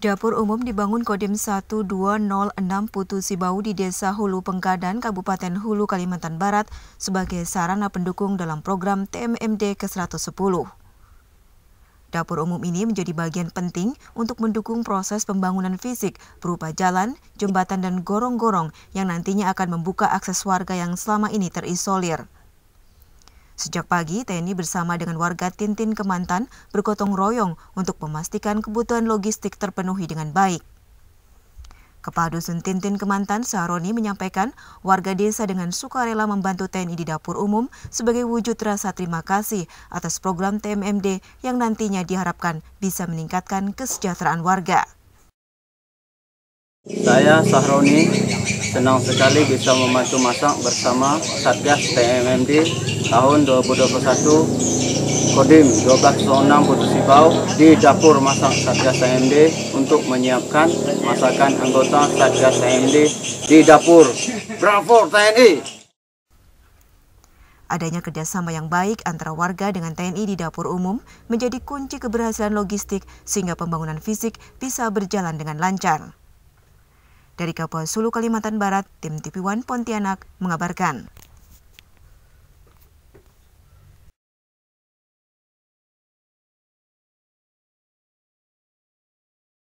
Dapur umum dibangun Kodim 1206 Putu Sibau di Desa Hulu Pengkadan, Kabupaten Hulu, Kalimantan Barat sebagai sarana pendukung dalam program TMMD ke-110. Dapur umum ini menjadi bagian penting untuk mendukung proses pembangunan fisik berupa jalan, jembatan, dan gorong-gorong yang nantinya akan membuka akses warga yang selama ini terisolir. Sejak pagi, TNI bersama dengan warga Tintin Kemantan bergotong royong untuk memastikan kebutuhan logistik terpenuhi dengan baik. Kepala Dusun Tintin Kemantan Sahroni menyampaikan warga desa dengan sukarela membantu TNI di dapur umum sebagai wujud rasa terima kasih atas program TMMD yang nantinya diharapkan bisa meningkatkan kesejahteraan warga. Saya Sahroni, Senang sekali bisa membantu masak bersama Satgas TMMD tahun 2021 Kodim 1206 Sibau di dapur masak Satgas TMD untuk menyiapkan masakan anggota Satgas TMD di dapur. Bravo TNI! Adanya kerjasama yang baik antara warga dengan TNI di dapur umum menjadi kunci keberhasilan logistik sehingga pembangunan fisik bisa berjalan dengan lancar. Dari Kapuasulu, Kalimantan Barat, Tim TV One Pontianak mengabarkan.